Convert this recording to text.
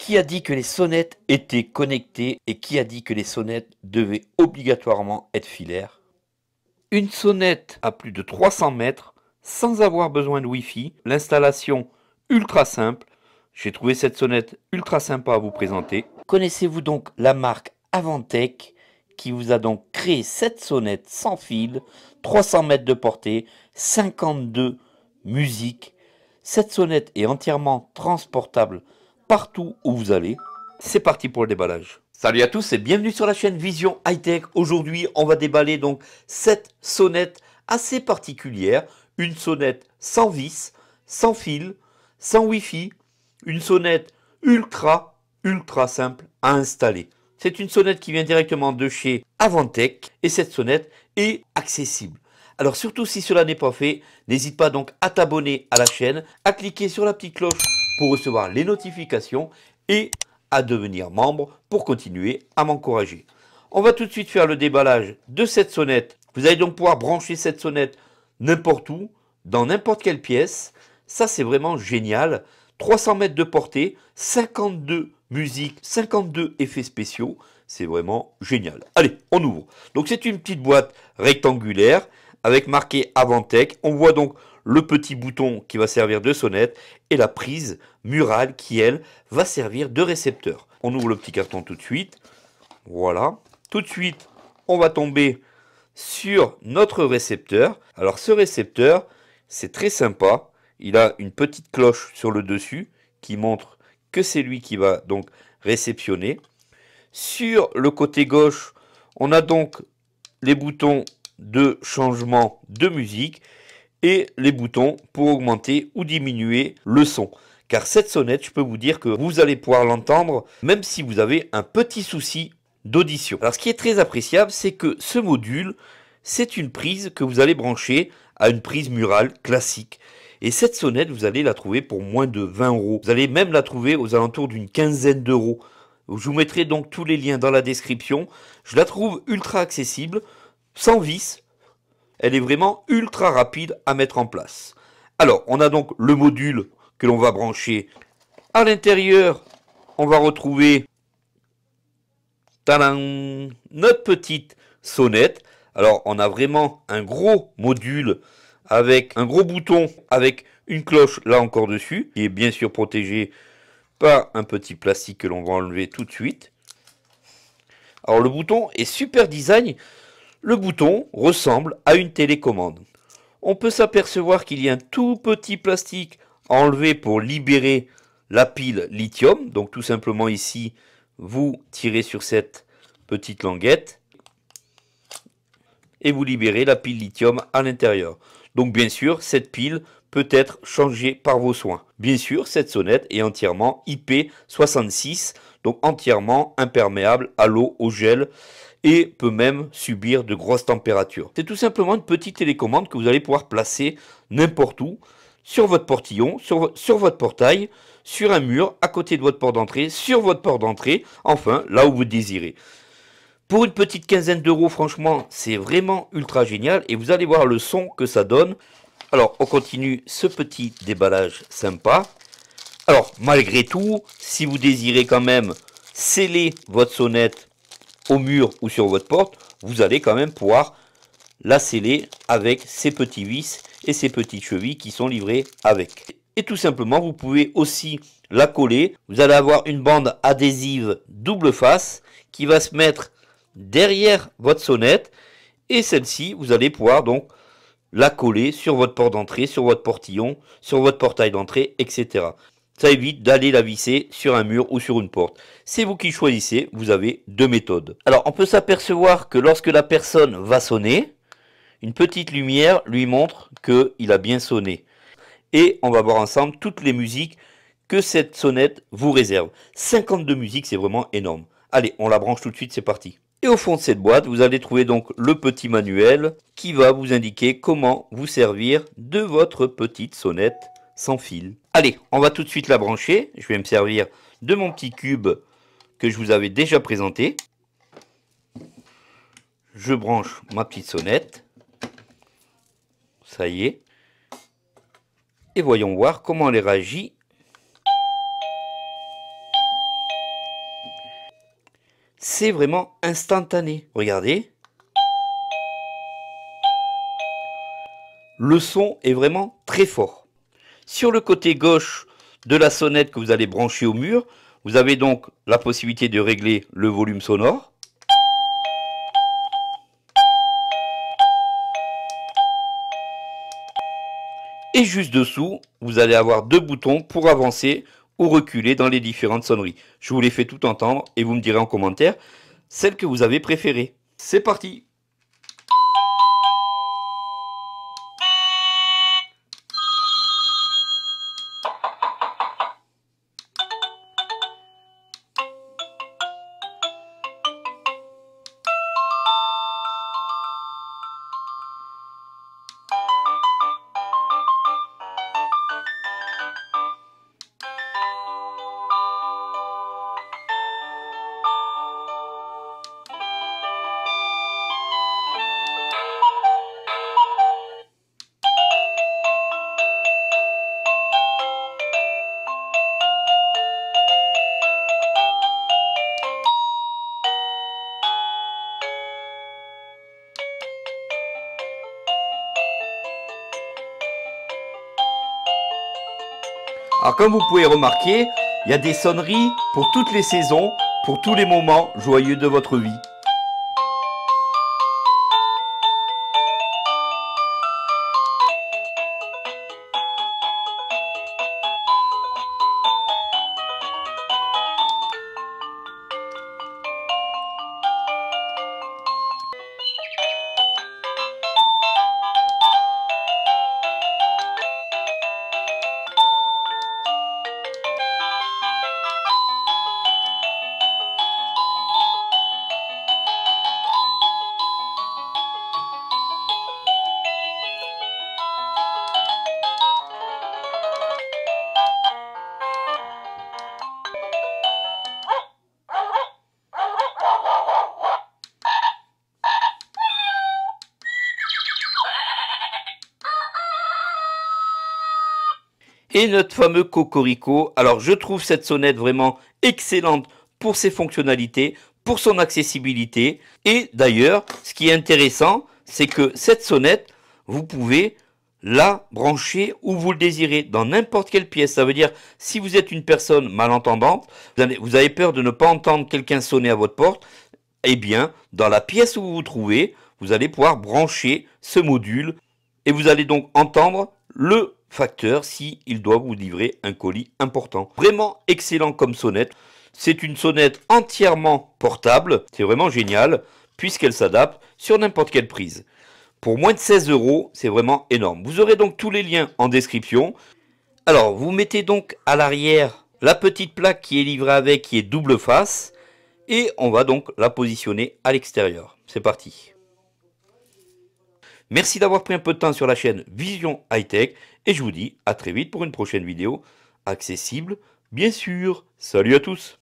Qui a dit que les sonnettes étaient connectées et qui a dit que les sonnettes devaient obligatoirement être filaires Une sonnette à plus de 300 mètres, sans avoir besoin de Wi-Fi, l'installation ultra simple. J'ai trouvé cette sonnette ultra sympa à vous présenter. Connaissez-vous donc la marque Avantech qui vous a donc créé cette sonnette sans fil, 300 mètres de portée, 52 musiques. Cette sonnette est entièrement transportable partout où vous allez. C'est parti pour le déballage. Salut à tous et bienvenue sur la chaîne Vision High Tech. Aujourd'hui, on va déballer donc cette sonnette assez particulière. Une sonnette sans vis, sans fil, sans Wi-Fi. Une sonnette ultra, ultra simple à installer. C'est une sonnette qui vient directement de chez Avantech et cette sonnette est accessible. Alors surtout si cela n'est pas fait, n'hésite pas donc à t'abonner à la chaîne, à cliquer sur la petite cloche pour recevoir les notifications et à devenir membre pour continuer à m'encourager. On va tout de suite faire le déballage de cette sonnette. Vous allez donc pouvoir brancher cette sonnette n'importe où, dans n'importe quelle pièce. Ça, c'est vraiment génial. 300 mètres de portée, 52 musiques, 52 effets spéciaux. C'est vraiment génial. Allez, on ouvre. Donc, c'est une petite boîte rectangulaire avec marqué Avantech. On voit donc le petit bouton qui va servir de sonnette et la prise murale qui, elle, va servir de récepteur. On ouvre le petit carton tout de suite. Voilà. Tout de suite, on va tomber sur notre récepteur. Alors ce récepteur, c'est très sympa. Il a une petite cloche sur le dessus qui montre que c'est lui qui va donc réceptionner. Sur le côté gauche, on a donc les boutons de changement de musique et les boutons pour augmenter ou diminuer le son. Car cette sonnette, je peux vous dire que vous allez pouvoir l'entendre même si vous avez un petit souci d'audition. Alors ce qui est très appréciable, c'est que ce module, c'est une prise que vous allez brancher à une prise murale classique. Et cette sonnette, vous allez la trouver pour moins de 20 euros. Vous allez même la trouver aux alentours d'une quinzaine d'euros. Je vous mettrai donc tous les liens dans la description. Je la trouve ultra accessible sans vis. Elle est vraiment ultra rapide à mettre en place. Alors, on a donc le module que l'on va brancher. À l'intérieur, on va retrouver notre petite sonnette. Alors, on a vraiment un gros module avec un gros bouton, avec une cloche là encore dessus, qui est bien sûr protégé par un petit plastique que l'on va enlever tout de suite. Alors, le bouton est super design. Le bouton ressemble à une télécommande. On peut s'apercevoir qu'il y a un tout petit plastique enlevé pour libérer la pile lithium. Donc tout simplement ici, vous tirez sur cette petite languette et vous libérez la pile lithium à l'intérieur. Donc bien sûr, cette pile peut être changée par vos soins. Bien sûr, cette sonnette est entièrement IP66 donc entièrement imperméable à l'eau, au gel et peut même subir de grosses températures. C'est tout simplement une petite télécommande que vous allez pouvoir placer n'importe où, sur votre portillon, sur, votre portail, sur un mur, à côté de votre porte d'entrée, sur votre porte d'entrée, enfin là où vous désirez. Pour une petite quinzaine d'euros, franchement, c'est vraiment ultra génial et vous allez voir le son que ça donne. Alors, on continue ce petit déballage sympa. Alors, malgré tout, si vous désirez quand même sceller votre sonnette au mur ou sur votre porte, vous allez quand même pouvoir la sceller avec ces petits vis et ces petites chevilles qui sont livrées avec. Et tout simplement, vous pouvez aussi la coller. Vous allez avoir une bande adhésive double face qui va se mettre derrière votre sonnette. Et celle-ci, vous allez pouvoir donc la coller sur votre porte d'entrée, sur votre portillon, sur votre portail d'entrée, etc ça évite d'aller la visser sur un mur ou sur une porte. C'est vous qui choisissez, vous avez deux méthodes. Alors on peut s'apercevoir que lorsque la personne va sonner, une petite lumière lui montre qu'il a bien sonné. Et on va voir ensemble toutes les musiques que cette sonnette vous réserve. 52 musiques, c'est vraiment énorme. Allez, on la branche tout de suite, c'est parti. Et au fond de cette boîte, vous allez trouver donc le petit manuel qui va vous indiquer comment vous servir de votre petite sonnette sans fil. Allez, on va tout de suite la brancher. Je vais me servir de mon petit cube que je vous avais déjà présenté. Je branche ma petite sonnette. Ça y est. Et voyons voir comment elle réagit. C'est vraiment instantané. Regardez. Le son est vraiment très fort. Sur le côté gauche de la sonnette que vous allez brancher au mur, vous avez donc la possibilité de régler le volume sonore. Et juste dessous, vous allez avoir deux boutons pour avancer ou reculer dans les différentes sonneries. Je vous les fais tout entendre et vous me direz en commentaire celle que vous avez préférée. C'est parti Alors comme vous pouvez remarquer, il y a des sonneries pour toutes les saisons, pour tous les moments joyeux de votre vie. et notre fameux Cocorico. Alors je trouve cette sonnette vraiment excellente pour ses fonctionnalités, pour son accessibilité. Et d'ailleurs, ce qui est intéressant, c'est que cette sonnette, vous pouvez la brancher où vous le désirez, dans n'importe quelle pièce. Ça veut dire, si vous êtes une personne malentendante, vous avez peur de ne pas entendre quelqu'un sonner à votre porte, eh bien, dans la pièce où vous vous trouvez, vous allez pouvoir brancher ce module et vous allez donc entendre le facteur si il doit vous livrer un colis important. Vraiment excellent comme sonnette. C'est une sonnette entièrement portable, c'est vraiment génial, puisqu'elle s'adapte sur n'importe quelle prise. Pour moins de 16 euros, c'est vraiment énorme. Vous aurez donc tous les liens en description. Alors, vous mettez donc à l'arrière la petite plaque qui est livrée avec, qui est double face, et on va donc la positionner à l'extérieur. C'est parti. Merci d'avoir pris un peu de temps sur la chaîne Vision Hightech Tech et je vous dis à très vite pour une prochaine vidéo accessible, bien sûr. Salut à tous